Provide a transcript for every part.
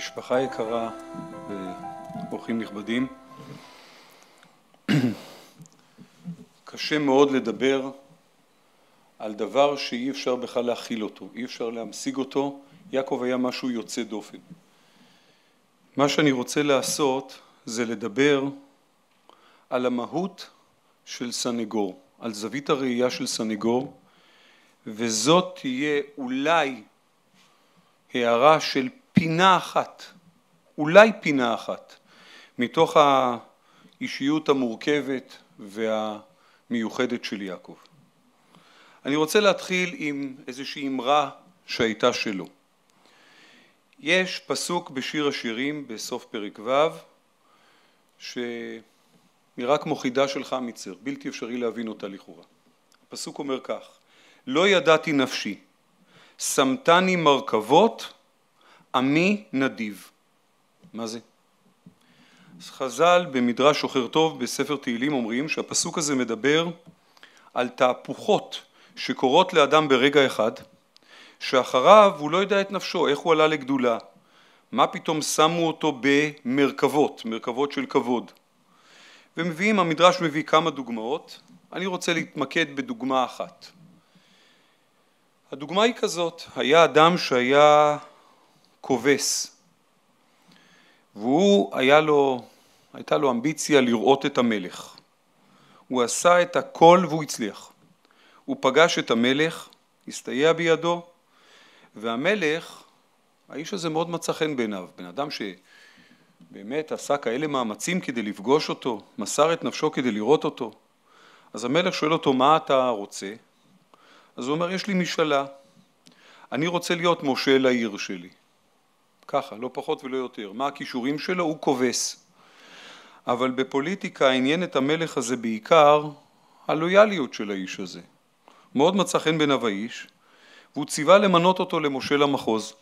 משפחה יקרה ואורחים נכבדים, קשה מאוד לדבר על דבר שאי אפשר בכלל להכיל אותו, אי אפשר להמשיג אותו, יעקב היה משהו יוצא דופן. מה שאני רוצה לעשות זה לדבר על המהות של סנגור, על זווית הראייה של סנגור, וזאת תהיה אולי הערה של פינה אחת, אולי פינה אחת, מתוך האישיות המורכבת והמיוחדת של יעקב. אני רוצה להתחיל עם איזושהי אמרה שהייתה שלו. יש פסוק בשיר השירים בסוף פרק ו' שנראה כמו חידה של חמיצר, בלתי אפשרי להבין אותה לכאורה. הפסוק אומר כך: לא ידעתי נפשי, שמתני מרכבות עמי נדיב. מה זה? אז חז"ל במדרש אוכר טוב בספר תהילים אומרים שהפסוק הזה מדבר על תהפוכות שקורות לאדם ברגע אחד שאחריו הוא לא יודע את נפשו, איך הוא עלה לגדולה, מה פתאום שמו אותו במרכבות, מרכבות של כבוד. ומביאים, המדרש מביא כמה דוגמאות, אני רוצה להתמקד בדוגמה אחת. הדוגמה היא כזאת, היה אדם שהיה כובס. והוא, היה לו, הייתה לו אמביציה לראות את המלך. הוא עשה את הכל והוא הצליח. הוא פגש את המלך, הסתייע בידו, והמלך, האיש הזה מאוד מצא חן בעיניו, בן אדם שבאמת עשה כאלה מאמצים כדי לפגוש אותו, מסר את נפשו כדי לראות אותו. אז המלך שואל אותו, מה אתה רוצה? אז הוא אומר, יש לי משאלה, אני רוצה להיות מושל לעיר שלי. ככה, לא פחות ולא יותר. מה הכישורים שלו? הוא כובס. אבל בפוליטיקה עניין את המלך הזה בעיקר הלויאליות של האיש הזה. מאוד מצא חן בעיניו האיש, והוא ציווה למנות אותו למושל המחוז.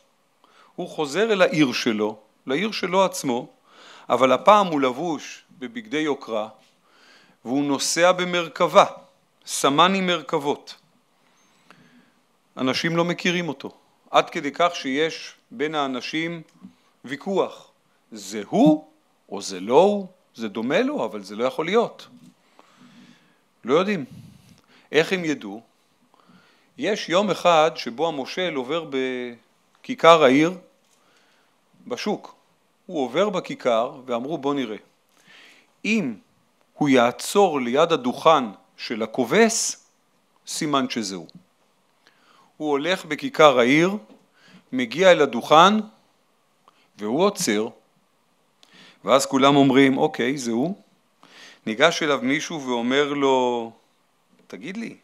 הוא חוזר אל העיר שלו, לעיר שלו עצמו, אבל הפעם הוא לבוש בבגדי יוקרה, והוא נוסע במרכבה, סמן עם מרכבות. אנשים לא מכירים אותו. עד כדי כך שיש בין האנשים ויכוח, זה הוא או זה לא הוא, זה דומה לו אבל זה לא יכול להיות. לא יודעים. איך הם ידעו? יש יום אחד שבו המושל עובר בכיכר העיר, בשוק. הוא עובר בכיכר ואמרו בוא נראה. אם הוא יעצור ליד הדוכן של הכובס, סימן שזהו. הוא הולך בכיכר העיר, מגיע אל הדוכן והוא עוצר. ואז כולם אומרים, אוקיי, זה הוא. ניגש אליו מישהו ואומר לו, תגיד לי,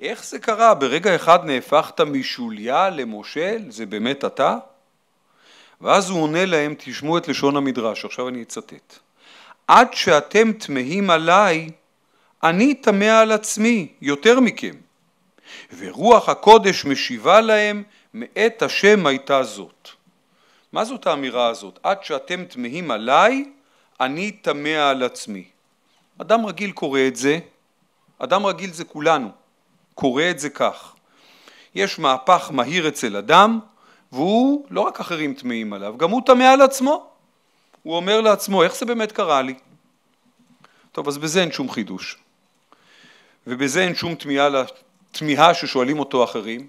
איך זה קרה? ברגע אחד נהפכת משוליה למושל? זה באמת אתה? ואז הוא עונה להם, תשמעו את לשון המדרש, עכשיו אני אצטט. עד שאתם תמהים עליי, אני תמה על עצמי יותר מכם. ורוח הקודש משיבה להם מאת השם הייתה זאת. מה זאת האמירה הזאת? עד שאתם תמהים עליי, אני תמה על עצמי. אדם רגיל קורא את זה, אדם רגיל זה כולנו, קורא את זה כך. יש מהפך מהיר אצל אדם, והוא, לא רק אחרים תמהים עליו, גם הוא תמה על עצמו. הוא אומר לעצמו, איך זה באמת קרה לי? טוב, אז בזה אין שום חידוש. ובזה אין שום תמיהה תמיהה ששואלים אותו אחרים,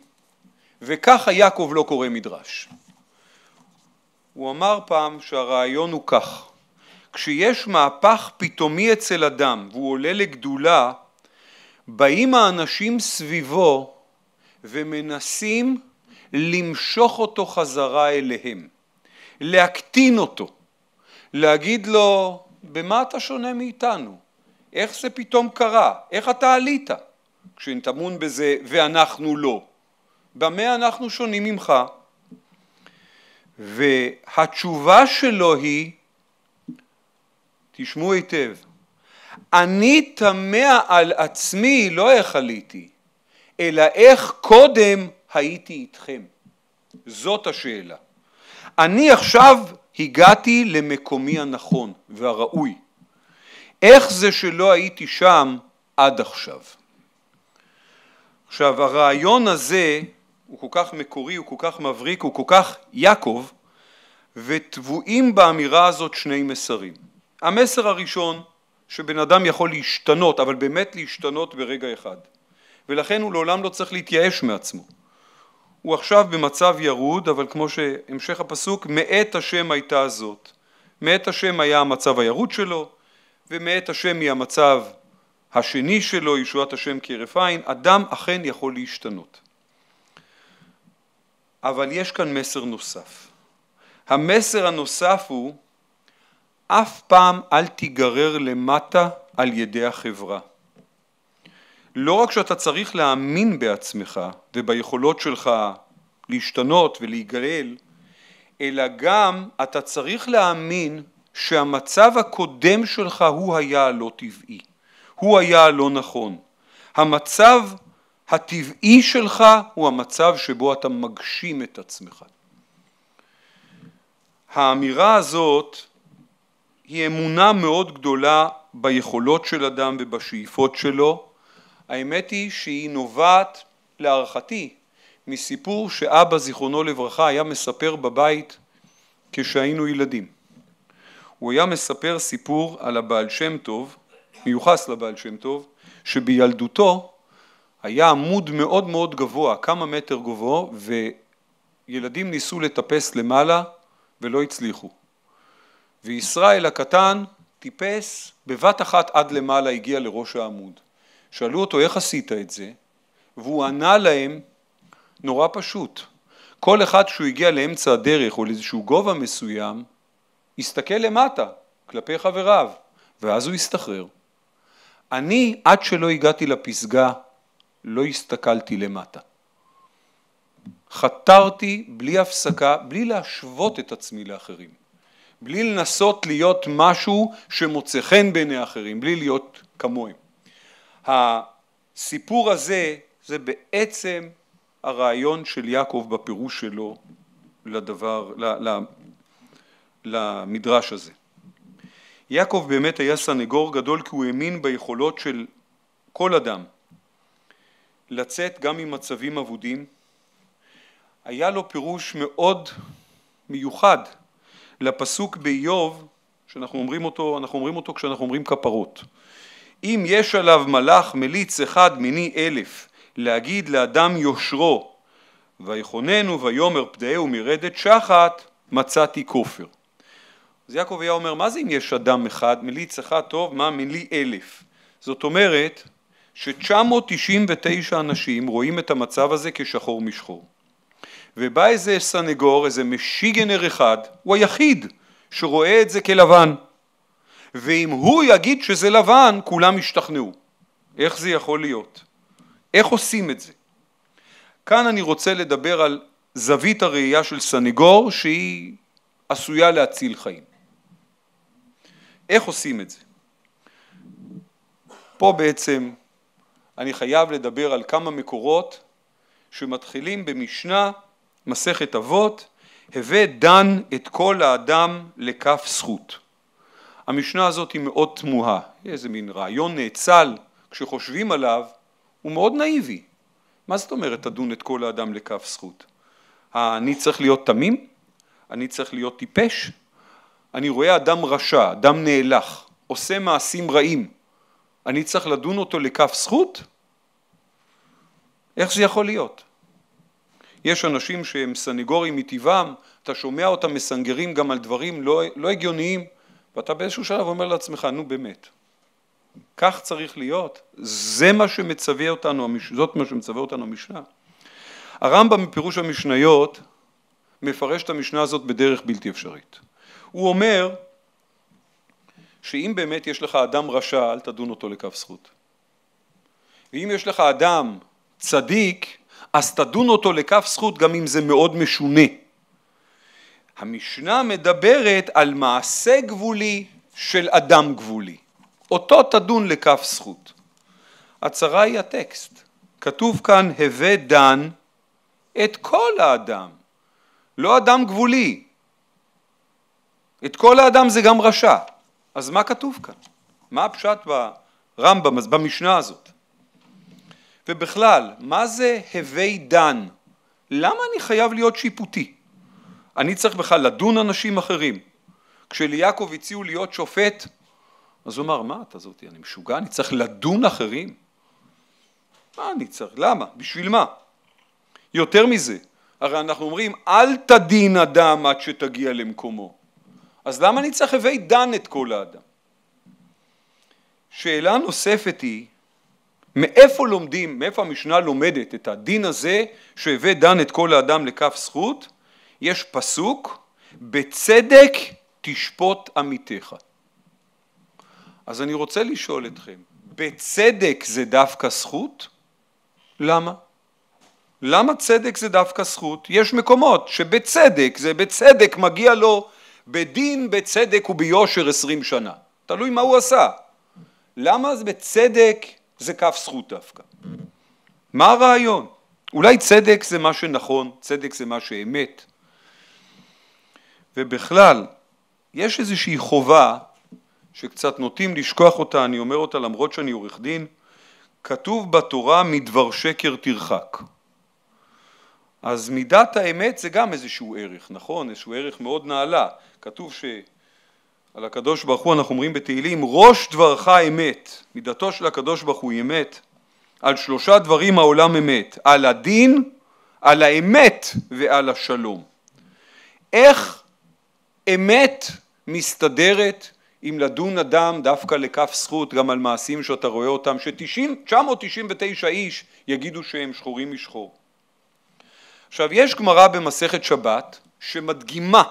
וככה יעקב לא קורא מדרש. הוא אמר פעם שהרעיון הוא כך, כשיש מהפך פתאומי אצל אדם והוא עולה לגדולה, באים האנשים סביבו ומנסים למשוך אותו חזרה אליהם, להקטין אותו, להגיד לו במה אתה שונה מאיתנו, איך זה פתאום קרה, איך אתה עלית, כשאין טמון בזה ואנחנו לא. במה אנחנו שונים ממך? והתשובה שלו היא, תשמעו היטב, אני תמה על עצמי לא איך עליתי, אלא איך קודם הייתי איתכם. זאת השאלה. אני עכשיו הגעתי למקומי הנכון והראוי. איך זה שלא הייתי שם עד עכשיו? עכשיו הרעיון הזה הוא כל כך מקורי, הוא כל כך מבריק, הוא כל כך יעקב, וטבועים באמירה הזאת שני מסרים. המסר הראשון, שבן אדם יכול להשתנות, אבל באמת להשתנות ברגע אחד, ולכן הוא לעולם לא צריך להתייאש מעצמו. הוא עכשיו במצב ירוד, אבל כמו שהמשך הפסוק, מאת השם הייתה זאת. מאת השם היה המצב הירוד שלו, ומאת השם היא המצב השני שלו, ישועת השם כהרף עין, אדם אכן יכול להשתנות. אבל יש כאן מסר נוסף. המסר הנוסף הוא אף פעם אל תיגרר למטה על ידי החברה. לא רק שאתה צריך להאמין בעצמך וביכולות שלך להשתנות ולהיגאל, אלא גם אתה צריך להאמין שהמצב הקודם שלך הוא היה הלא טבעי. הוא היה הלא נכון. המצב הטבעי שלך הוא המצב שבו אתה מגשים את עצמך. האמירה הזאת היא אמונה מאוד גדולה ביכולות של אדם ובשאיפות שלו. האמת היא שהיא נובעת להערכתי מסיפור שאבא זיכרונו לברכה היה מספר בבית כשהיינו ילדים. הוא היה מספר סיפור על הבעל שם טוב מיוחס לבעל שם טוב, שבילדותו היה עמוד מאוד מאוד גבוה, כמה מטר גובהו, וילדים ניסו לטפס למעלה ולא הצליחו. וישראל הקטן טיפס בבת אחת עד למעלה, הגיע לראש העמוד. שאלו אותו איך עשית את זה, והוא ענה להם נורא פשוט. כל אחד שהוא הגיע לאמצע הדרך או לאיזשהו גובה מסוים, הסתכל למטה, כלפי חבריו, ואז הוא הסתחרר. אני, עד שלא הגעתי לפסגה, לא הסתכלתי למטה. חתרתי בלי הפסקה, בלי להשוות את עצמי לאחרים, בלי לנסות להיות משהו שמוצא חן בעיני אחרים, בלי להיות כמוהם. הסיפור הזה זה בעצם הרעיון של יעקב בפירוש שלו לדבר, למדרש הזה. יעקב באמת היה סנגור גדול כי הוא האמין ביכולות של כל אדם לצאת גם ממצבים אבודים. היה לו פירוש מאוד מיוחד לפסוק באיוב שאנחנו אומרים אותו, אנחנו אומרים אותו כשאנחנו אומרים כפרות. אם יש עליו מלאך מליץ אחד מיני אלף להגיד לאדם יושרו ויכוננו ויאמר פדהו מרדת שחת מצאתי כופר אז יעקב היה אומר, מה זה אם יש אדם אחד, מליץ אחד טוב, מה מלי אלף? זאת אומרת ש-999 אנשים רואים את המצב הזה כשחור משחור. ובא איזה סנגור, איזה משיגנר אחד, הוא היחיד שרואה את זה כלבן. ואם הוא יגיד שזה לבן, כולם ישתכנעו. איך זה יכול להיות? איך עושים את זה? כאן אני רוצה לדבר על זווית הראייה של סנגור שהיא עשויה להציל חיים. איך עושים את זה? פה בעצם אני חייב לדבר על כמה מקורות שמתחילים במשנה, מסכת אבות, הווה דן את כל האדם לכף זכות. המשנה הזאת היא מאוד תמוהה, איזה מין רעיון נאצל, כשחושבים עליו הוא מאוד נאיבי. מה זאת אומרת תדון את כל האדם לכף זכות? אני צריך להיות תמים? אני צריך להיות טיפש? אני רואה אדם רשע, אדם נאלח, עושה מעשים רעים, אני צריך לדון אותו לכף זכות? איך זה יכול להיות? יש אנשים שהם סנגורים מטבעם, אתה שומע אותם מסנגרים גם על דברים לא, לא הגיוניים, ואתה באיזשהו שלב אומר לעצמך, נו באמת, כך צריך להיות, זה מה שמצווה אותנו, זאת מה שמצווה אותנו המשנה. הרמב"ם בפירוש המשניות מפרש את המשנה הזאת בדרך בלתי אפשרית. הוא אומר שאם באמת יש לך אדם רשע, אל תדון אותו לכף זכות. ואם יש לך אדם צדיק, אז תדון אותו לכף זכות גם אם זה מאוד משונה. המשנה מדברת על מעשה גבולי של אדם גבולי. אותו תדון לכף זכות. הצרה היא הטקסט. כתוב כאן הווה דן את כל האדם, לא אדם גבולי. את כל האדם זה גם רשע. אז מה כתוב כאן? מה הפשט ברמב"ם, במשנה הזאת? ובכלל, מה זה הווי דן? למה אני חייב להיות שיפוטי? אני צריך בכלל לדון אנשים אחרים. כשליעקב הציעו להיות שופט, אז הוא אמר, מה אתה זאתי, אני משוגע, אני צריך לדון אחרים? מה אני צריך, למה, בשביל מה? יותר מזה, הרי אנחנו אומרים, אל תדין אדם עד שתגיע למקומו. אז למה אני צריך הווי דן את כל האדם? שאלה נוספת היא, מאיפה לומדים, מאיפה המשנה לומדת את הדין הזה שהווה דן את כל האדם לכף זכות? יש פסוק, בצדק תשפוט עמיתך. אז אני רוצה לשאול אתכם, בצדק זה דווקא זכות? למה? למה צדק זה דווקא זכות? יש מקומות שבצדק זה בצדק מגיע לו בדין, בצדק וביושר עשרים שנה. תלוי מה הוא עשה. למה זה בצדק זה כף זכות דווקא? מה הרעיון? אולי צדק זה מה שנכון, צדק זה מה שאמת. ובכלל, יש איזושהי חובה שקצת נוטים לשכוח אותה, אני אומר אותה למרות שאני עורך דין, כתוב בתורה מדבר שקר תרחק. אז מידת האמת זה גם איזשהו ערך, נכון? איזשהו ערך מאוד נעלה. כתוב שעל הקדוש ברוך הוא אנחנו אומרים בתהילים ראש דברך אמת, מידתו של הקדוש ברוך הוא אמת. על שלושה דברים העולם אמת, על הדין, על האמת ועל השלום. איך אמת מסתדרת אם לדון אדם דווקא לכף זכות גם על מעשים שאתה רואה אותם ש-999 איש יגידו שהם שחורים משחור. עכשיו יש גמרא במסכת שבת שמדגימה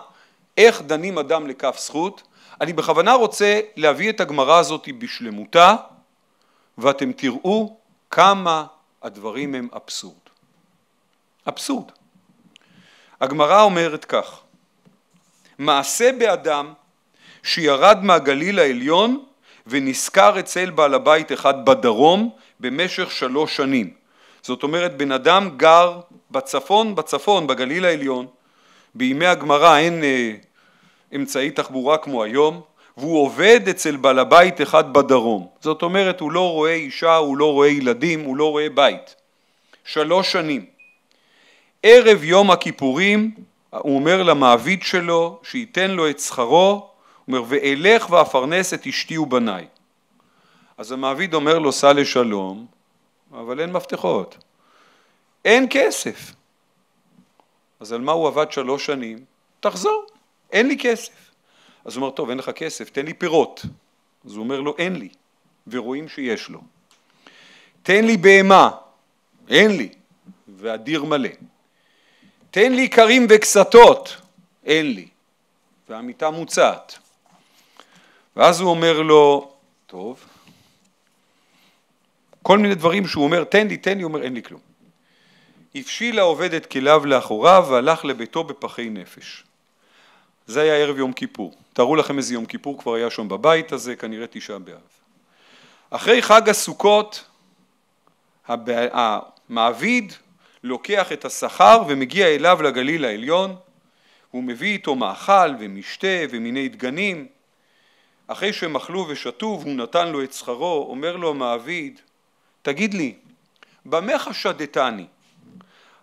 איך דנים אדם לכף זכות, אני בכוונה רוצה להביא את הגמרא הזאת בשלמותה ואתם תראו כמה הדברים הם אבסורד. אבסורד. הגמרא אומרת כך: מעשה באדם שירד מהגליל העליון ונשכר אצל בעל הבית אחד בדרום במשך שלוש שנים. זאת אומרת בן אדם גר בצפון, בצפון, בגליל העליון, בימי הגמרא אין אה, אמצעי תחבורה כמו היום, והוא עובד אצל בעל הבית אחד בדרום. זאת אומרת הוא לא רואה אישה, הוא לא רואה ילדים, הוא לא רואה בית. שלוש שנים. ערב יום הכיפורים הוא אומר למעביד שלו שייתן לו את שכרו, הוא אומר ואלך ואפרנס את אשתי ובניי. אז המעביד אומר לו סע לשלום אבל אין מפתחות. אין כסף. אז על מה הוא עבד שלוש שנים? תחזור, אין לי כסף. אז הוא אומר, טוב, אין לך כסף, תן לי פירות. אז הוא אומר לו, אין לי, ורואים שיש לו. תן לי בהמה, אין לי, והדיר מלא. תן לי כרים וקסתות, אין לי, והמיטה מוצעת. ואז הוא אומר לו, טוב, כל מיני דברים שהוא אומר תן לי תן לי, הוא אומר אין לי כלום. הבשיל העובד את כליו לאחוריו והלך לביתו בפחי נפש. זה היה ערב יום כיפור. תארו לכם איזה יום כיפור כבר היה שם בבית הזה, כנראה תשעה באב. אחרי חג הסוכות הבע... המעביד לוקח את השכר ומגיע אליו לגליל העליון, הוא מביא איתו מאכל ומשתה ומיני דגנים. אחרי שהם אכלו ושתו והוא נתן לו את שכרו, אומר לו המעביד, תגיד לי, במה חשדתני?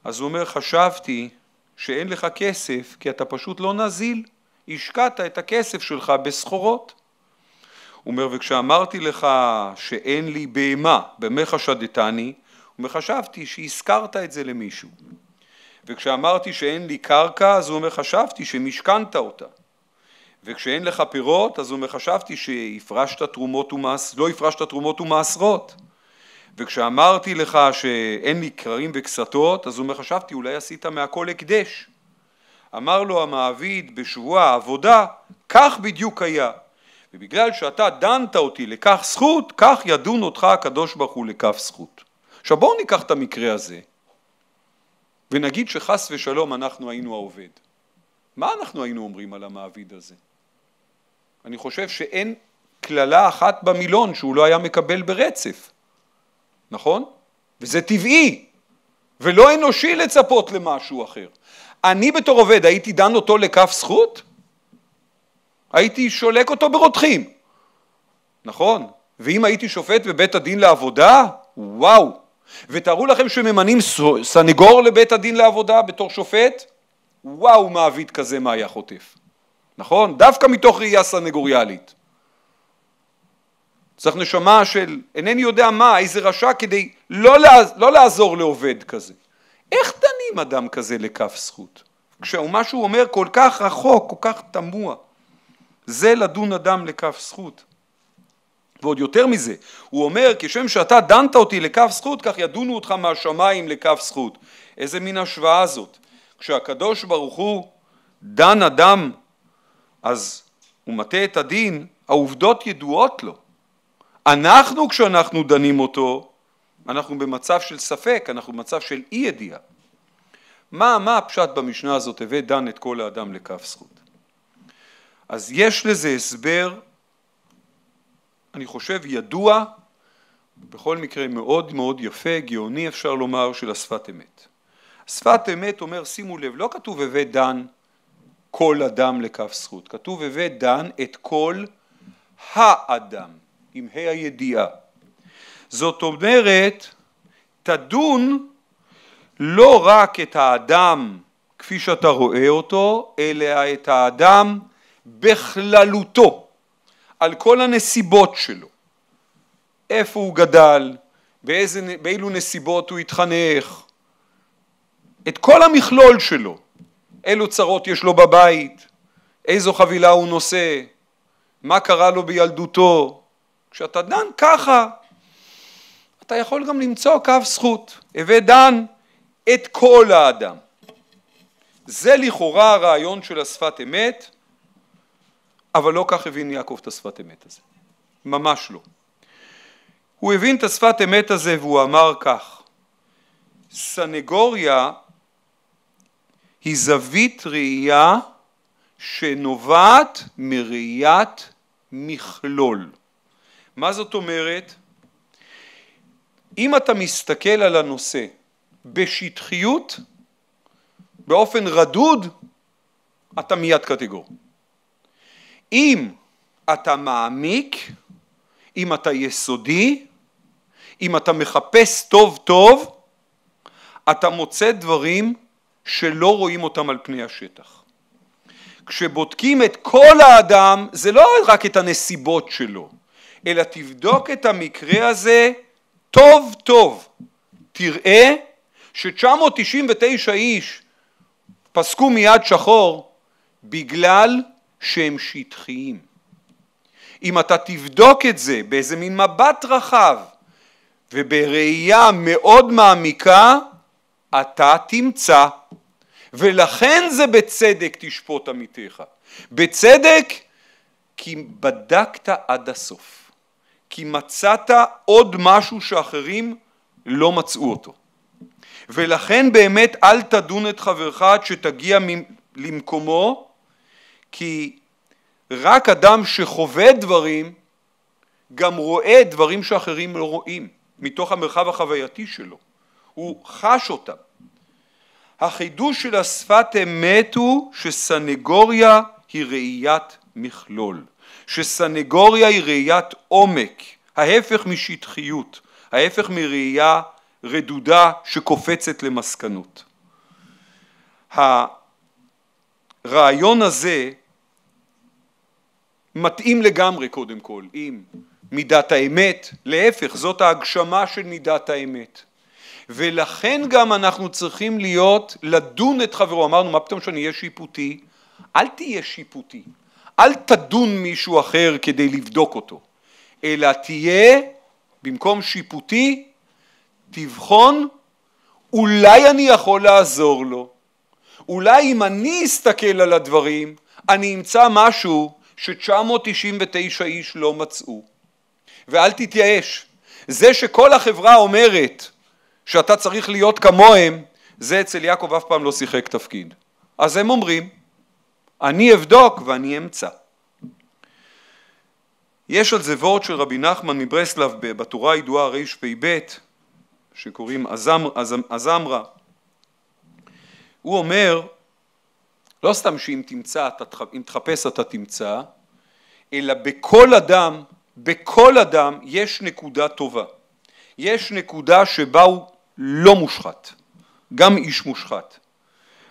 אז הוא אומר, חשבתי שאין לך כסף כי אתה פשוט לא נזיל, השקעת את הכסף שלך בסחורות. הוא אומר, וכשאמרתי לך שאין לי בהמה, במה חשדתני? הוא אומר, חשבתי שהזכרת את זה למישהו. וכשאמרתי שאין לי קרקע, אז הוא אומר, חשבתי שמשכנת אותה. וכשאין לך פירות, אז הוא אומר, חשבתי שהפרשת תרומות ומעש... לא הפרשת תרומות ומעשרות. וכשאמרתי לך שאין לי קרעים וקסתות, אז הוא אומר, חשבתי אולי עשית מהכל הקדש. אמר לו המעביד בשבוע העבודה, כך בדיוק היה. ובגלל שאתה דנת אותי לכך זכות, כך ידון אותך הקדוש ברוך הוא לכף זכות. עכשיו בואו ניקח את המקרה הזה, ונגיד שחס ושלום אנחנו היינו העובד. מה אנחנו היינו אומרים על המעביד הזה? אני חושב שאין קללה אחת במילון שהוא לא היה מקבל ברצף. נכון? וזה טבעי, ולא אנושי לצפות למשהו אחר. אני בתור עובד הייתי דן אותו לכף זכות? הייתי שולק אותו ברותחים, נכון? ואם הייתי שופט בבית הדין לעבודה, וואו. ותארו לכם שממנים סנגור לבית הדין לעבודה בתור שופט, וואו מעביד כזה מה היה חוטף, נכון? דווקא מתוך ראייה סנגוריאלית. צריך נשמה של אינני יודע מה, איזה רשע, כדי לא, לעז, לא לעזור לעובד כזה. איך דנים אדם כזה לכף זכות? כשמה שהוא אומר כל כך רחוק, כל כך תמוה. זה לדון אדם לכף זכות. ועוד יותר מזה, הוא אומר, כשם שאתה דנת אותי לכף זכות, כך ידונו אותך מהשמיים לכף זכות. איזה מין השוואה זאת. כשהקדוש ברוך הוא דן אדם, אז הוא מטה את הדין, העובדות ידועות לו. אנחנו כשאנחנו דנים אותו, אנחנו במצב של ספק, אנחנו במצב של אי ידיעה. מה, מה הפשט במשנה הזאת, הווה דן את כל האדם לכף זכות? אז יש לזה הסבר, אני חושב ידוע, בכל מקרה מאוד מאוד יפה, גאוני אפשר לומר, של השפת אמת. שפת אמת אומר, שימו לב, לא כתוב הווה דן כל אדם לכף זכות, כתוב הווה דן את כל האדם. עם ה' הידיעה. זאת אומרת, תדון לא רק את האדם כפי שאתה רואה אותו, אלא את האדם בכללותו, על כל הנסיבות שלו. איפה הוא גדל, באיזה, באילו נסיבות הוא התחנך, את כל המכלול שלו, אילו צרות יש לו בבית, איזו חבילה הוא נושא, מה קרה לו בילדותו, כשאתה דן ככה, אתה יכול גם למצוא קו זכות. הווה דן את כל האדם. זה לכאורה הרעיון של השפת אמת, אבל לא כך הבין יעקב את השפת אמת הזה. ממש לא. הוא הבין את השפת אמת הזה והוא אמר כך: סנגוריה היא זווית ראייה שנובעת מראיית מכלול. מה זאת אומרת? אם אתה מסתכל על הנושא בשטחיות, באופן רדוד, אתה מיד קטגור. אם אתה מעמיק, אם אתה יסודי, אם אתה מחפש טוב טוב, אתה מוצא דברים שלא רואים אותם על פני השטח. כשבודקים את כל האדם, זה לא רק את הנסיבות שלו, אלא תבדוק את המקרה הזה טוב טוב. תראה ש-999 איש פסקו מיד שחור בגלל שהם שטחיים. אם אתה תבדוק את זה באיזה מין מבט רחב ובראייה מאוד מעמיקה, אתה תמצא. ולכן זה בצדק תשפוט עמיתיך. בצדק כי בדקת עד הסוף. כי מצאת עוד משהו שאחרים לא מצאו אותו. ולכן באמת אל תדון את חברך עד שתגיע למקומו, כי רק אדם שחווה דברים גם רואה דברים שאחרים לא רואים, מתוך המרחב החווייתי שלו. הוא חש אותם. החידוש של השפת אמת הוא שסנגוריה היא ראיית מכלול. שסנגוריה היא ראיית עומק, ההפך משטחיות, ההפך מראייה רדודה שקופצת למסקנות. הרעיון הזה מתאים לגמרי קודם כל עם מידת האמת, להפך זאת ההגשמה של מידת האמת ולכן גם אנחנו צריכים להיות, לדון את חברו, אמרנו מה פתאום שאני אהיה שיפוטי? אל תהיה שיפוטי, אל תדון מישהו אחר כדי לבדוק אותו, אלא תהיה, במקום שיפוטי, תבחון, אולי אני יכול לעזור לו. אולי אם אני אסתכל על הדברים, אני אמצא משהו ש-999 איש לא מצאו. ואל תתייאש. זה שכל החברה אומרת שאתה צריך להיות כמוהם, זה אצל יעקב אף פעם לא שיחק תפקיד. אז הם אומרים, אני אבדוק ואני אמצא. יש על זה וורט של רבי נחמן מברסלב בתורה הידועה רפ"ב שקוראים אזמרה, הוא אומר לא סתם שאם תמצא, אם תחפש אתה תמצא, אלא בכל אדם, בכל אדם יש נקודה טובה. יש נקודה שבה הוא לא מושחת, גם איש מושחת.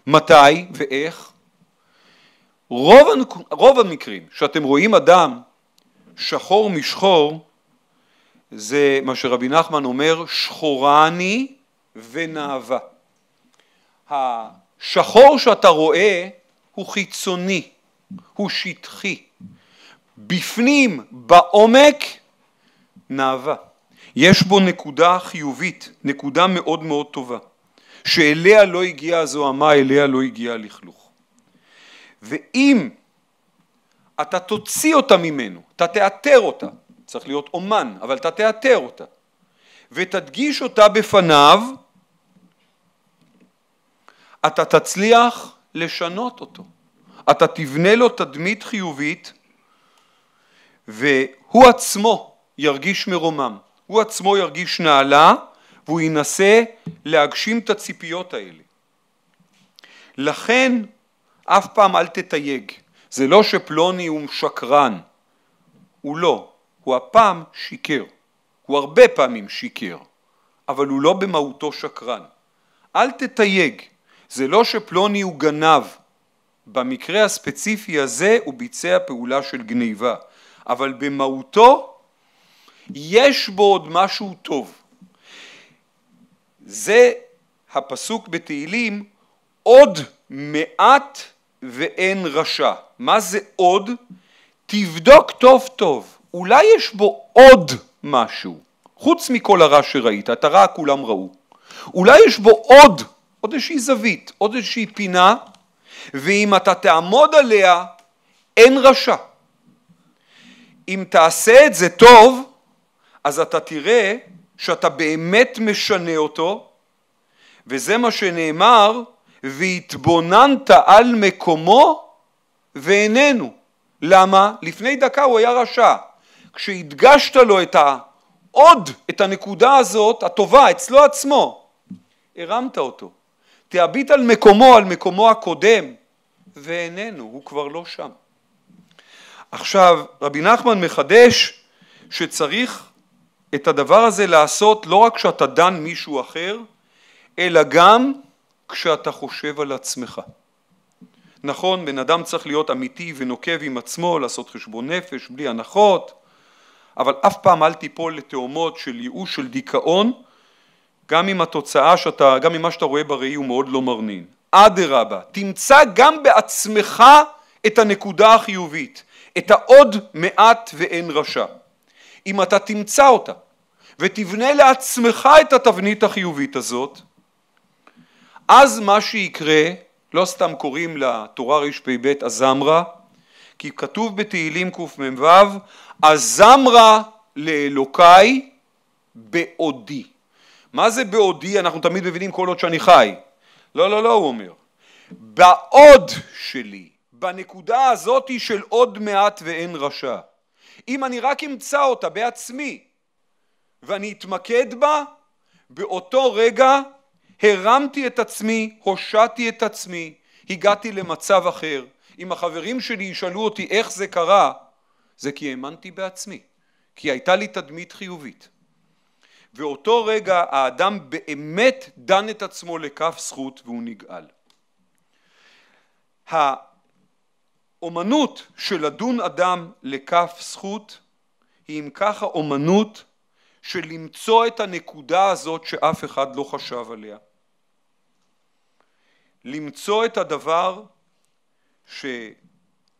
מתי ואיך? רוב, רוב המקרים שאתם רואים אדם שחור משחור, זה מה שרבי נחמן אומר, שחורני ונאווה. השחור שאתה רואה הוא חיצוני, הוא שטחי. בפנים, בעומק, נאווה. יש בו נקודה חיובית, נקודה מאוד מאוד טובה, שאליה לא הגיעה הזוהמה, אליה לא הגיע הלכלוך. ואם אתה תוציא אותה ממנו, אתה תאתר אותה, צריך להיות אומן, אבל אתה תאתר אותה, ותדגיש אותה בפניו, אתה תצליח לשנות אותו. אתה תבנה לו תדמית חיובית והוא עצמו ירגיש מרומם, הוא עצמו ירגיש נעלה והוא ינסה להגשים את הציפיות האלה. לכן אף פעם אל תתייג. זה לא שפלוני הוא שקרן. הוא לא. הוא הפעם שיקר. הוא הרבה פעמים שיקר. אבל הוא לא במהותו שקרן. אל תתייג. זה לא שפלוני הוא גנב. במקרה הספציפי הזה הוא ביצע פעולה של גניבה. אבל במהותו יש בו עוד משהו טוב. זה הפסוק בתהילים עוד מעט ואין רשע. מה זה עוד? תבדוק טוב טוב, אולי יש בו עוד משהו, חוץ מכל הרע שראית, את הרע כולם ראו. אולי יש בו עוד, עוד איזושהי זווית, עוד איזושהי פינה, ואם אתה תעמוד עליה, אין רשע. אם תעשה את זה טוב, אז אתה תראה שאתה באמת משנה אותו, וזה מה שנאמר והתבוננת על מקומו ואיננו. למה? לפני דקה הוא היה רשע. כשהדגשת לו את העוד, את הנקודה הזאת, הטובה, אצלו עצמו, הרמת אותו. תביט על מקומו, על מקומו הקודם, ואיננו, הוא כבר לא שם. עכשיו, רבי נחמן מחדש שצריך את הדבר הזה לעשות לא רק כשאתה דן מישהו אחר, אלא גם כשאתה חושב על עצמך. נכון, בן אדם צריך להיות אמיתי ונוקב עם עצמו, לעשות חשבון נפש, בלי הנחות, אבל אף פעם אל תיפול לתאומות של ייאוש, של דיכאון, גם אם התוצאה שאתה, גם אם מה שאתה רואה בראי הוא מאוד לא מרנין. אדרבה, תמצא גם בעצמך את הנקודה החיובית, את העוד מעט ואין רשע. אם אתה תמצא אותה ותבנה לעצמך את התבנית החיובית הזאת, אז מה שיקרה, לא סתם קוראים לתורה רפ"ב הזמרה, כי כתוב בתהילים קמ"ו, הזמרה לאלוקיי בעודי. מה זה בעודי? אנחנו תמיד מבינים כל עוד שאני חי. לא, לא, לא, הוא אומר. בעוד שלי, בנקודה הזאת של עוד מעט ואין רשע. אם אני רק אמצא אותה בעצמי ואני אתמקד בה, באותו רגע הרמתי את עצמי, הושעתי את עצמי, הגעתי למצב אחר. אם החברים שלי ישאלו אותי איך זה קרה, זה כי האמנתי בעצמי, כי הייתה לי תדמית חיובית. ואותו רגע האדם באמת דן את עצמו לכף זכות והוא נגאל. האומנות של לדון אדם לכף זכות היא אם ככה אומנות של למצוא את הנקודה הזאת שאף אחד לא חשב עליה. למצוא את הדבר שהוא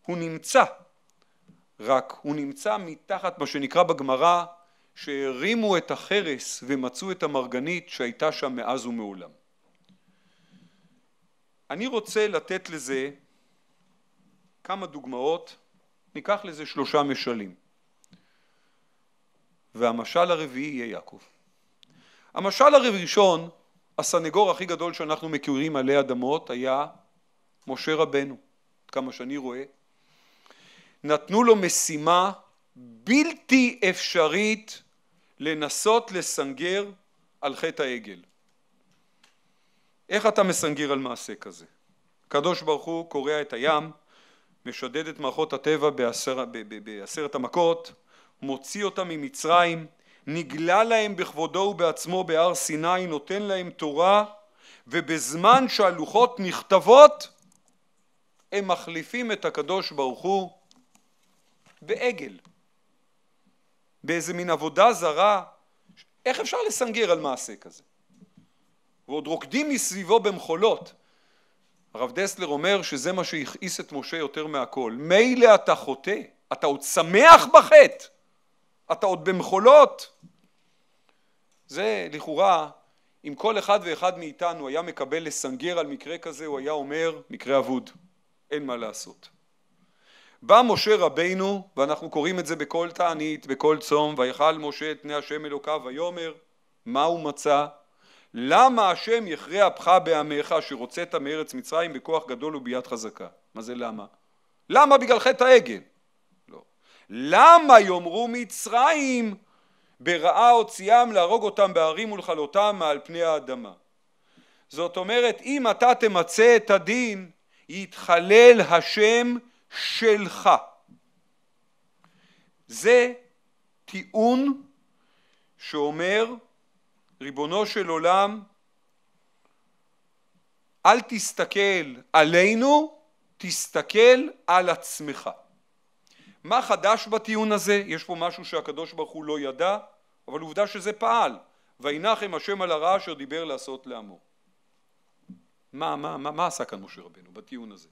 נמצא, רק הוא נמצא מתחת מה שנקרא בגמרא שהרימו את החרס ומצאו את המרגנית שהייתה שם מאז ומעולם. אני רוצה לתת לזה כמה דוגמאות, ניקח לזה שלושה משלים. והמשל הרביעי יהיה יעקב. המשל הראשון, הסנגור הכי גדול שאנחנו מכירים עלי אדמות היה משה רבנו, כמה שאני רואה. נתנו לו משימה בלתי אפשרית לנסות לסנגר על חטא העגל. איך אתה מסנגר על מעשה כזה? הקדוש ברוך הוא קורע את הים, משדד את מערכות הטבע בעשר, בעשרת המכות, מוציא אותם ממצרים, נגלה להם בכבודו ובעצמו בהר סיני, נותן להם תורה, ובזמן שהלוחות נכתבות, הם מחליפים את הקדוש ברוך הוא בעגל, באיזה מין עבודה זרה. איך אפשר לסנגר על מעשה כזה? ועוד רוקדים מסביבו במחולות. הרב דסלר אומר שזה מה שהכעיס את משה יותר מהכל. מילא אתה חוטא, אתה עוד שמח בחטא. אתה עוד במחולות. זה לכאורה, אם כל אחד ואחד מאיתנו היה מקבל לסנגר על מקרה כזה, הוא היה אומר, מקרה אבוד, אין מה לעשות. בא משה רבינו, ואנחנו קוראים את זה בכל תענית, בכל צום, ויכל משה את פני השם אלוקיו ויאמר, מה הוא מצא? למה השם יכרע בך בעמך אשר הוצאת מארץ מצרים בכוח גדול וביד חזקה? מה זה למה? למה בגלל חטא העגל? למה יאמרו מצרים ברעה הוציאם להרוג אותם בהרים ולכלותם מעל פני האדמה זאת אומרת אם אתה תמצה את הדין יתחלל השם שלך זה טיעון שאומר ריבונו של עולם אל תסתכל עלינו תסתכל על עצמך מה חדש בטיעון הזה? יש פה משהו שהקדוש ברוך הוא לא ידע, אבל עובדה שזה פעל. וינחם השם על הרע אשר דיבר לעשות לעמו. מה, מה, מה, מה עשה כאן משה רבנו בטיעון הזה?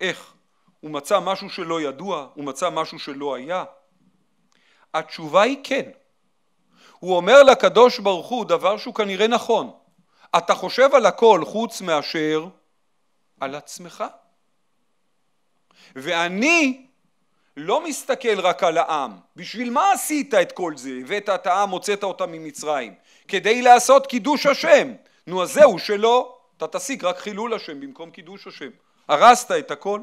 איך? הוא מצא משהו שלא ידוע? הוא מצא משהו שלא היה? התשובה היא כן. הוא אומר לקדוש ברוך הוא דבר שהוא כנראה נכון. אתה חושב על הכל חוץ מאשר על עצמך. ואני לא מסתכל רק על העם. בשביל מה עשית את כל זה? הבאת את העם, הוצאת אותם ממצרים. כדי לעשות קידוש השם. נו אז זהו שלא, אתה תשיג רק חילול השם במקום קידוש השם. הרסת את הכל.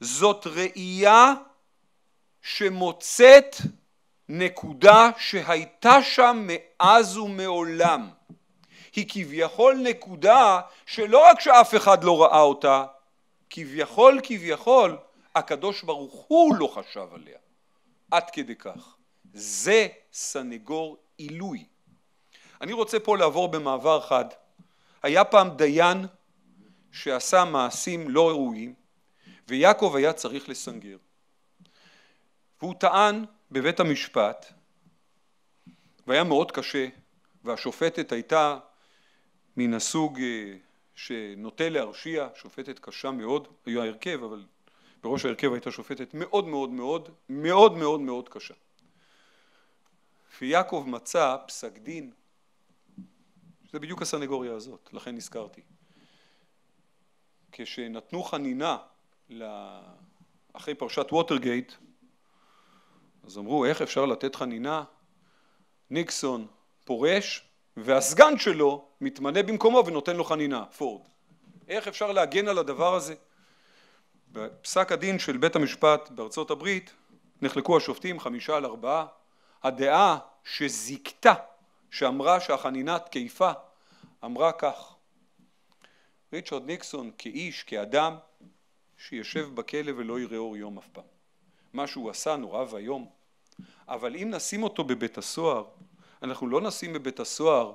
זאת ראייה שמוצאת נקודה שהייתה שם מאז ומעולם. היא כביכול נקודה שלא רק שאף אחד לא ראה אותה, כביכול כביכול הקדוש ברוך הוא לא חשב עליה, עד כדי כך. זה סנגור עילוי. אני רוצה פה לעבור במעבר חד. היה פעם דיין שעשה מעשים לא ראויים, ויעקב היה צריך לסנגר. והוא טען בבית המשפט, והיה מאוד קשה, והשופטת הייתה מן הסוג אה, שנוטה להרשיע, שופטת קשה מאוד, היה הרכב אבל בראש ההרכב הייתה שופטת מאוד מאוד מאוד מאוד מאוד מאוד קשה. ויעקב מצא פסק דין, זה בדיוק הסנגוריה הזאת, לכן נזכרתי. כשנתנו חנינה אחרי פרשת ווטרגייט, אז אמרו איך אפשר לתת חנינה? ניקסון פורש והסגן שלו מתמנה במקומו ונותן לו חנינה, פורד. איך אפשר להגן על הדבר הזה? בפסק הדין של בית המשפט בארצות הברית נחלקו השופטים חמישה על ארבעה הדעה שזיכתה שאמרה שהחנינה תקיפה אמרה כך ריצ'רד ניקסון כאיש כאדם שישב בכלא ולא יראה אור יום אף פעם מה שהוא עשה נורא ואיום אבל אם נשים אותו בבית הסוהר אנחנו לא נשים בבית הסוהר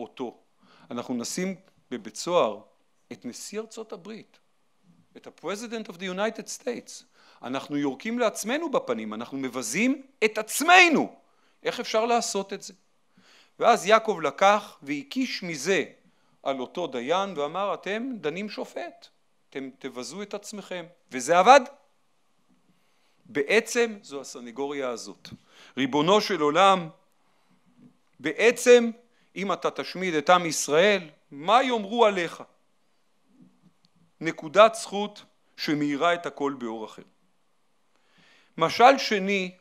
אותו אנחנו נשים בבית סוהר את נשיא ארצות הברית את ה-President of the United States. אנחנו יורקים לעצמנו בפנים, אנחנו מבזים את עצמנו. איך אפשר לעשות את זה? ואז יעקב לקח והקיש מזה על אותו דיין ואמר אתם דנים שופט, אתם תבזו את עצמכם. וזה עבד. בעצם זו הסנגוריה הזאת. ריבונו של עולם, בעצם אם אתה תשמיד את עם ישראל, מה יאמרו עליך? נקודת זכות שמאירה את הכל באור אחר. משל שני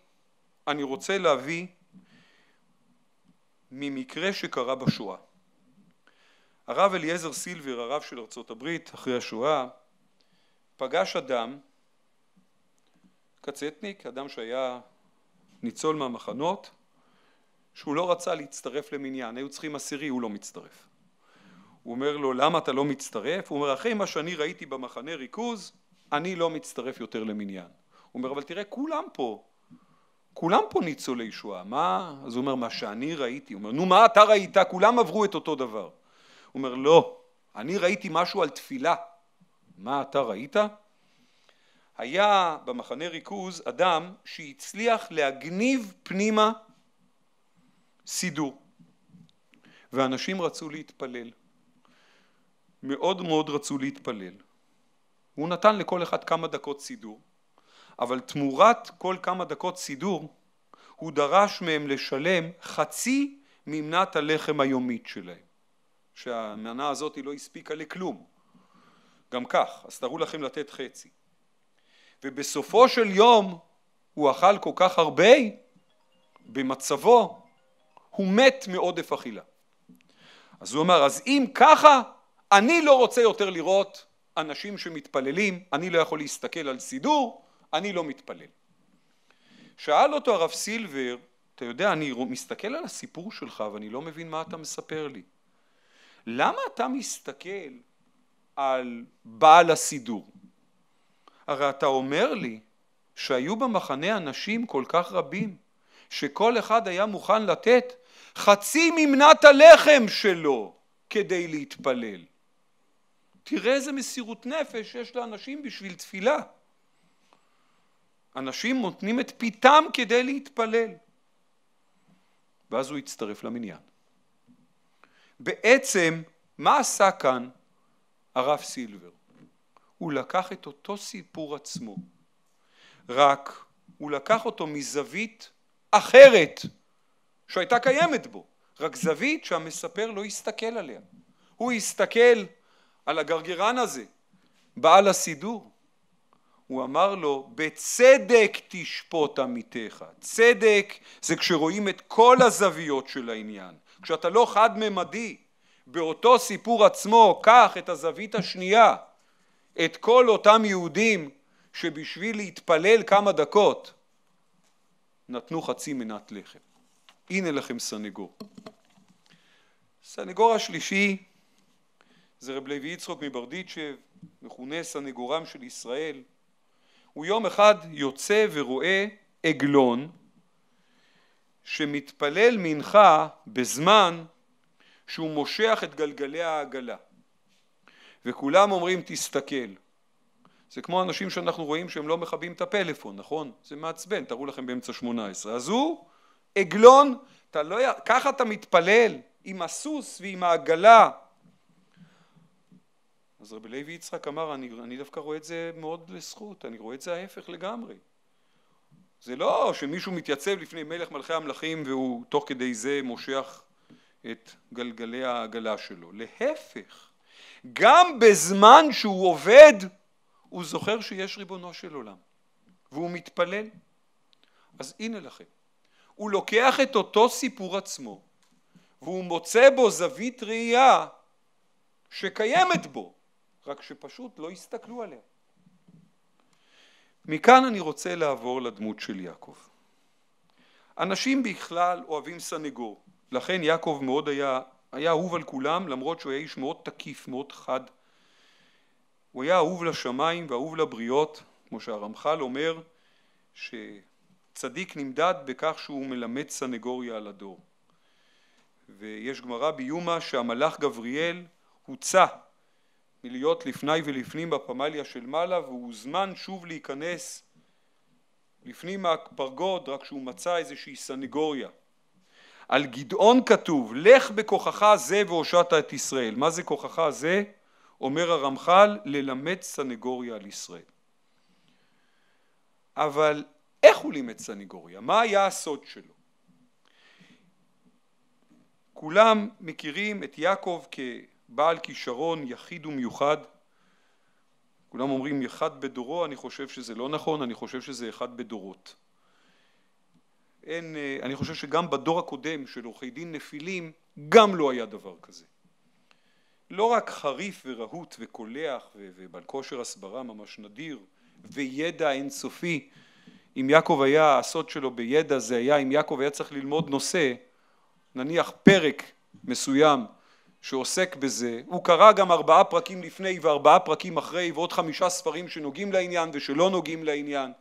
אני רוצה להביא ממקרה שקרה בשואה. הרב אליעזר סילבר, הרב של ארצות הברית, אחרי השואה, פגש אדם, קצטניק, אדם שהיה ניצול מהמחנות, שהוא לא רצה להצטרף למניין, היו צריכים עשירי, הוא לא מצטרף. הוא אומר לו למה אתה לא מצטרף? הוא אומר אחרי מה שאני ראיתי במחנה ריכוז אני לא מצטרף יותר למניין. הוא אומר אבל תראה כולם פה כולם פה ניצולי שואה, מה? אז הוא אומר מה שאני ראיתי, הוא אומר נו מה אתה ראית? כולם עברו את אותו דבר. הוא אומר לא, אני ראיתי משהו על תפילה, מה אתה ראית? היה במחנה ריכוז אדם שהצליח להגניב פנימה סידור ואנשים רצו להתפלל מאוד מאוד רצו להתפלל. הוא נתן לכל אחד כמה דקות סידור, אבל תמורת כל כמה דקות סידור הוא דרש מהם לשלם חצי ממנת הלחם היומית שלהם, שהמנה הזאת לא הספיקה לכלום, גם כך, אז תראו לכם לתת חצי. ובסופו של יום הוא אכל כל כך הרבה, במצבו הוא מת מעודף אכילה. אז הוא אמר, אז אם ככה, אני לא רוצה יותר לראות אנשים שמתפללים, אני לא יכול להסתכל על סידור, אני לא מתפלל. שאל אותו הרב סילבר, אתה יודע, אני מסתכל על הסיפור שלך ואני לא מבין מה אתה מספר לי. למה אתה מסתכל על בעל הסידור? הרי אתה אומר לי שהיו במחנה אנשים כל כך רבים, שכל אחד היה מוכן לתת חצי ממנת הלחם שלו כדי להתפלל. תראה איזה מסירות נפש יש לאנשים בשביל תפילה. אנשים נותנים את פיתם כדי להתפלל. ואז הוא הצטרף למניין. בעצם, מה עשה כאן הרב סילבר? הוא לקח את אותו סיפור עצמו, רק הוא לקח אותו מזווית אחרת שהייתה קיימת בו, רק זווית שהמספר לא הסתכל עליה. הוא הסתכל על הגרגרן הזה, בעל הסידור. הוא אמר לו, בצדק תשפוט עמיתך. צדק זה כשרואים את כל הזוויות של העניין, כשאתה לא חד-ממדי. באותו סיפור עצמו, קח את הזווית השנייה, את כל אותם יהודים שבשביל להתפלל כמה דקות נתנו חצי מנת לחם. הנה לכם סנגור. סנגור השלישי זה רב לוי יצחוק מברדיצ'ב, מכונה סנגורם של ישראל. הוא יום אחד יוצא ורואה עגלון שמתפלל מנחה בזמן שהוא מושך את גלגלי העגלה וכולם אומרים תסתכל זה כמו אנשים שאנחנו רואים שהם לא מכבים את הפלאפון נכון? זה מעצבן תראו לכם באמצע שמונה עשרה אז הוא עגלון אתה לא, ככה אתה מתפלל עם הסוס ועם העגלה אז רבי לוי יצחק אמר, אני, אני דווקא רואה את זה מאוד לזכות, אני רואה את זה ההפך לגמרי. זה לא שמישהו מתייצב לפני מלך מלכי המלכים והוא תוך כדי זה מושך את גלגלי העגלה שלו. להפך, גם בזמן שהוא עובד, הוא זוכר שיש ריבונו של עולם, והוא מתפלל. אז הנה לכם, הוא לוקח את אותו סיפור עצמו, והוא מוצא בו זווית ראייה שקיימת בו, רק שפשוט לא הסתכלו עליה. מכאן אני רוצה לעבור לדמות של יעקב. אנשים בכלל אוהבים סנגור, לכן יעקב מאוד היה, היה אהוב על כולם למרות שהוא היה איש מאוד תקיף, מאוד חד. הוא היה אהוב לשמיים ואהוב לבריות, כמו שהרמח"ל אומר, שצדיק נמדד בכך שהוא מלמד סנגוריה על הדור. ויש גמרא ביומא שהמלאך גבריאל הוצא מלהיות לפני ולפנים בפמליה של מעלה והוא הוזמן שוב להיכנס לפנים הפרגוד רק שהוא מצא איזושהי סנגוריה על גדעון כתוב לך בכוחך זה והושעת את ישראל מה זה כוחך זה? אומר הרמח"ל ללמד סנגוריה על ישראל אבל איך הוא לימד סנגוריה? מה היה הסוד שלו? כולם מכירים את יעקב כ... בעל כישרון יחיד ומיוחד כולם אומרים אחד בדורו, אני חושב שזה לא נכון, אני חושב שזה אחד בדורות. אין, אה, אני חושב שגם בדור הקודם של עורכי דין נפילים, גם לא היה דבר כזה. לא רק חריף ורהוט וקולח ובעל כושר הסברה ממש נדיר וידע אינסופי, אם יעקב היה, הסוד שלו בידע זה היה, אם יעקב היה צריך ללמוד נושא, נניח פרק מסוים שעוסק בזה, הוא קרא גם ארבעה פרקים לפני וארבעה פרקים אחרי ועוד חמישה ספרים שנוגעים לעניין ושלא נוגעים לעניין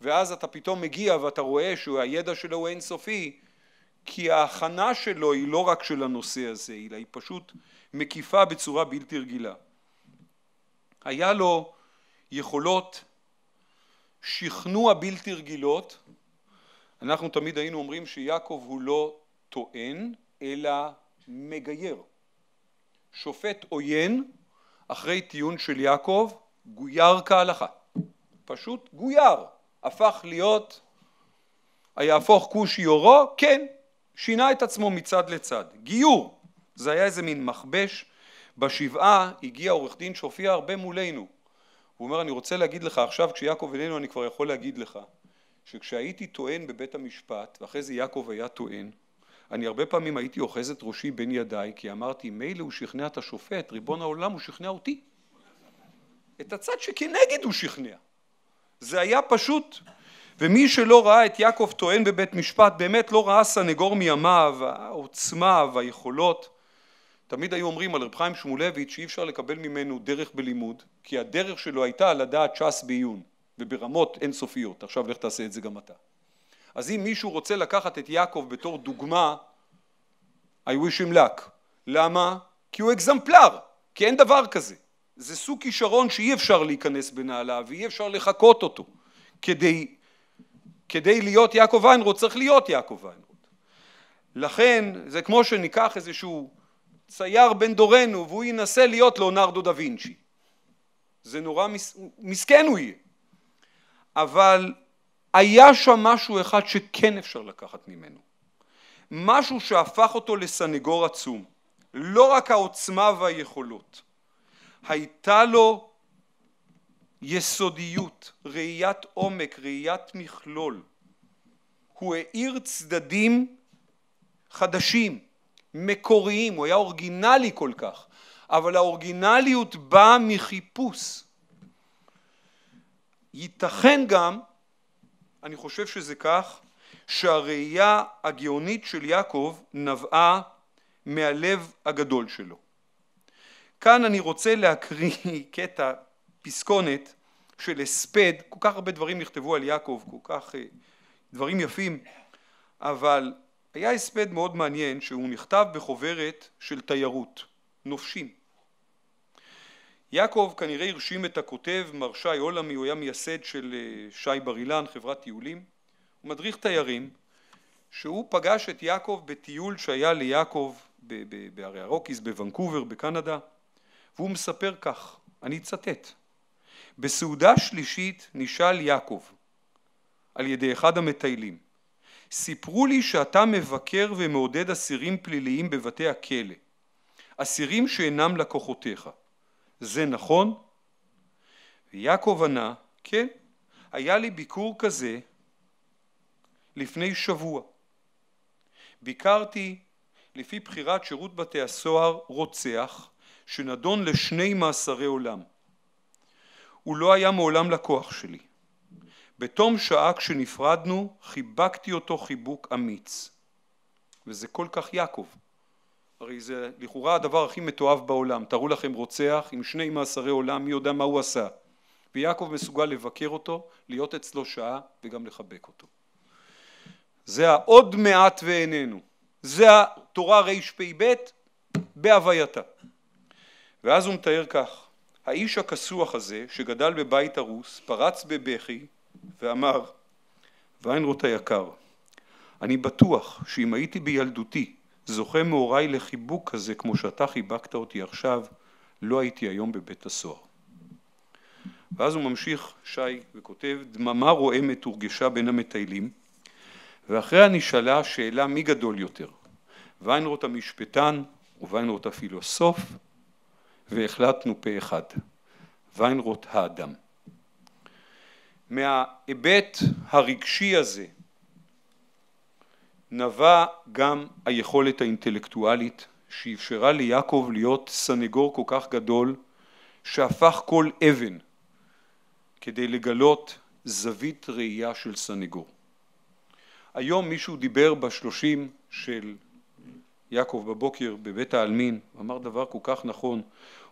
ואז אתה פתאום מגיע ואתה רואה שהידע שלו הוא אינסופי כי ההכנה שלו היא לא רק של הנושא הזה אלא היא פשוט מקיפה בצורה בלתי רגילה. היה לו יכולות שכנוע בלתי רגילות אנחנו תמיד היינו אומרים שיעקב הוא לא טוען אלא מגייר שופט עוין אחרי טיעון של יעקב גויר כהלכה פשוט גויר הפך להיות היהפוך כוש יורו כן שינה את עצמו מצד לצד גיור זה היה איזה מין מכבש בשבעה הגיע עורך דין שהופיע הרבה מולנו הוא אומר אני רוצה להגיד לך עכשיו כשיעקב איננו אני כבר יכול להגיד לך שכשהייתי טוען בבית המשפט ואחרי זה יעקב היה טוען אני הרבה פעמים הייתי אוחז את ראשי בין ידיי כי אמרתי מילא הוא שכנע את השופט ריבון העולם הוא שכנע אותי את הצד שכנגד הוא שכנע זה היה פשוט ומי שלא ראה את יעקב טוען בבית משפט באמת לא ראה סנגור מימיו העוצמה והיכולות תמיד היו אומרים על רב חיים שמולביץ' שאי אפשר לקבל ממנו דרך בלימוד כי הדרך שלו הייתה לדעת ש"ס בעיון וברמות אינסופיות עכשיו לך תעשה את זה גם אתה אז אם מישהו רוצה לקחת את יעקב בתור דוגמה, I wish him luck. למה? כי הוא אקזמפלר, כי אין דבר כזה. זה סוג כישרון שאי אפשר להיכנס בנעליו, ואי אפשר לחקות אותו. כדי, כדי להיות יעקב ויינרוט צריך להיות יעקב ויינרוט. לכן זה כמו שניקח איזשהו צייר בן דורנו והוא ינסה להיות לאונרדו דה וינצ'י. זה נורא, מס... מסכן הוא יהיה. אבל היה שם משהו אחד שכן אפשר לקחת ממנו, משהו שהפך אותו לסנגור עצום, לא רק העוצמה והיכולות, הייתה לו יסודיות, ראיית עומק, ראיית מכלול. הוא האיר צדדים חדשים, מקוריים, הוא היה אורגינלי כל כך, אבל האורגינליות באה מחיפוש. ייתכן גם אני חושב שזה כך, שהראייה הגאונית של יעקב נבעה מהלב הגדול שלו. כאן אני רוצה להקריא קטע פסקונת של הספד, כל כך הרבה דברים נכתבו על יעקב, כל כך אה, דברים יפים, אבל היה הספד מאוד מעניין שהוא נכתב בחוברת של תיירות, נופשים. יעקב כנראה הרשים את הכותב מר שי עולמי, הוא היה מייסד של אה, שי בר אילן, חברת טיולים, הוא מדריך תיירים שהוא פגש את יעקב בטיול שהיה ליעקב בהרי הרוקיס, בוונקובר, בקנדה והוא מספר כך, אני אצטט: בסעודה שלישית נשאל יעקב על ידי אחד המטיילים סיפרו לי שאתה מבקר ומעודד אסירים פליליים בבתי הכלא אסירים שאינם לקוחותיך זה נכון? ויעקב ענה, כן, היה לי ביקור כזה לפני שבוע. ביקרתי לפי בחירת שירות בתי הסוהר רוצח שנדון לשני מאסרי עולם. הוא לא היה מעולם לקוח שלי. בתום שעה כשנפרדנו חיבקתי אותו חיבוק אמיץ. וזה כל כך יעקב. הרי זה לכאורה הדבר הכי מתועב בעולם, תארו לכם רוצח עם שני מאסרי עולם, מי יודע מה הוא עשה, ויעקב מסוגל לבקר אותו, להיות אצלו שעה וגם לחבק אותו. זה העוד מעט ואיננו, זה התורה רפ"ב בהווייתה. ואז הוא מתאר כך, האיש הכסוח הזה שגדל בבית הרוס פרץ בבכי ואמר, ויינרוט היקר, אני בטוח שאם הייתי בילדותי זוכה מהוריי לחיבוק כזה כמו שאתה חיבקת אותי עכשיו, לא הייתי היום בבית הסוהר. ואז הוא ממשיך, שי, וכותב, דממה רועמת הורגשה בין המטיילים, ואחריה נשאלה השאלה מי גדול יותר, ויינרוט המשפטן וויינרוט הפילוסוף, והחלטנו פה אחד, ויינרוט האדם. מההיבט הרגשי הזה נבע גם היכולת האינטלקטואלית שאפשרה ליעקב להיות סנגור כל כך גדול שהפך כל אבן כדי לגלות זווית ראייה של סנגור. היום מישהו דיבר בשלושים של יעקב בבוקר בבית העלמין, אמר דבר כל כך נכון,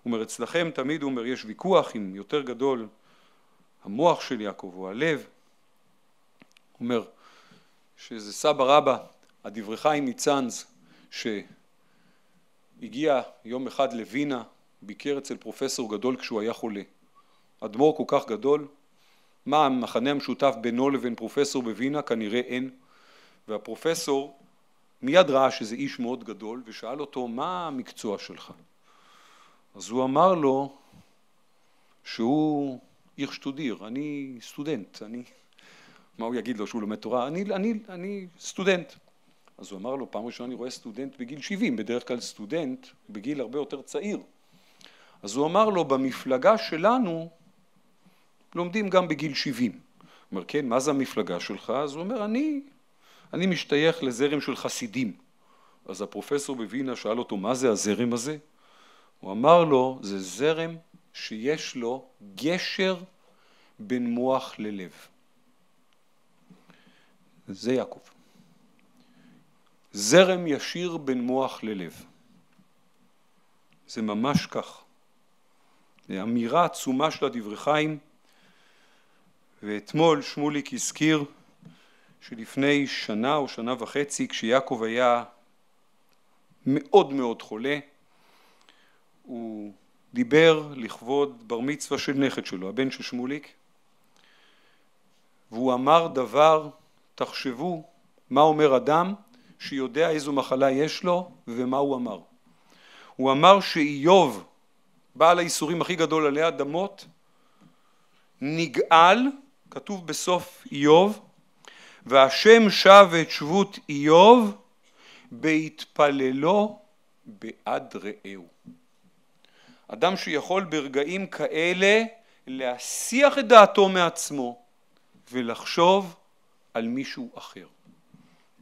הוא אומר אצלכם תמיד, הוא אומר יש ויכוח אם יותר גדול המוח של יעקב או הלב, הוא אומר שזה סבא רבא, הדברי חיים מצאנז, שהגיע יום אחד לווינה, ביקר אצל פרופסור גדול כשהוא היה חולה. אדמו"ר כל כך גדול, מה המחנה המשותף בינו לבין פרופסור בווינה? כנראה אין. והפרופסור מיד ראה שזה איש מאוד גדול ושאל אותו מה המקצוע שלך? אז הוא אמר לו שהוא איך שטודיר, אני סטודנט, אני מה הוא יגיד לו שהוא לומד תורה? אני, אני, אני סטודנט. אז הוא אמר לו, פעם ראשונה אני רואה סטודנט בגיל 70, בדרך כלל סטודנט בגיל הרבה יותר צעיר. אז הוא אמר לו, במפלגה שלנו לומדים גם בגיל 70. הוא אומר, כן, מה זה המפלגה שלך? אז הוא אומר, אני, אני משתייך לזרם של חסידים. אז הפרופסור בווינה שאל אותו, מה זה הזרם הזה? הוא אמר לו, זה זרם שיש לו גשר בין מוח ללב. זה יעקב. זרם ישיר בין מוח ללב. זה ממש כך. זו אמירה עצומה של הדברי חיים, ואתמול שמוליק הזכיר שלפני שנה או שנה וחצי כשיעקב היה מאוד מאוד חולה הוא דיבר לכבוד בר מצווה של נכד שלו, הבן של שמוליק והוא אמר דבר תחשבו מה אומר אדם שיודע איזו מחלה יש לו ומה הוא אמר. הוא אמר שאיוב, בעל האיסורים הכי גדול עלי אדמות, נגאל, כתוב בסוף איוב, והשם שב את שבות איוב בהתפללו בעד רעהו. אדם שיכול ברגעים כאלה להסיח את דעתו מעצמו ולחשוב על מישהו אחר.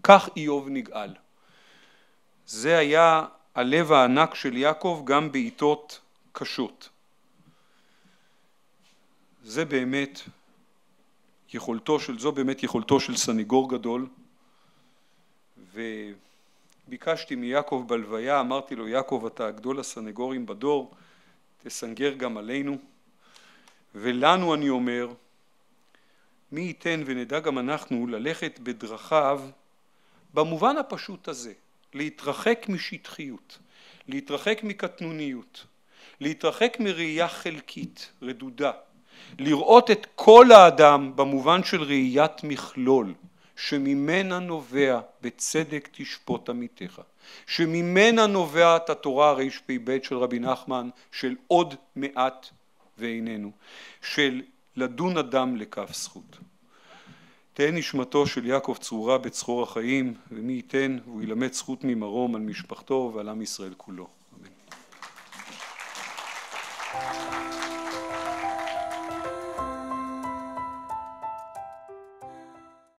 כך איוב נגאל. זה היה הלב הענק של יעקב גם בעיתות קשות. זה באמת יכולתו של, זו באמת יכולתו של סניגור גדול וביקשתי מיעקב בלוויה, אמרתי לו יעקב אתה גדול הסנגורים בדור, תסנגר גם עלינו ולנו אני אומר מי ייתן ונדע גם אנחנו ללכת בדרכיו במובן הפשוט הזה, להתרחק משטחיות, להתרחק מקטנוניות, להתרחק מראייה חלקית, רדודה, לראות את כל האדם במובן של ראיית מכלול, שממנה נובע בצדק תשפוט עמיתך, שממנה נובעת התורה רפ"ב של רבי נחמן של עוד מעט ואיננו, של לדון אדם לכף זכות. תהא נשמתו של יעקב צרורה בצרור החיים, ומי ייתן והוא ילמד זכות ממרום על משפחתו ועל עם ישראל כולו. אמן. Thank you.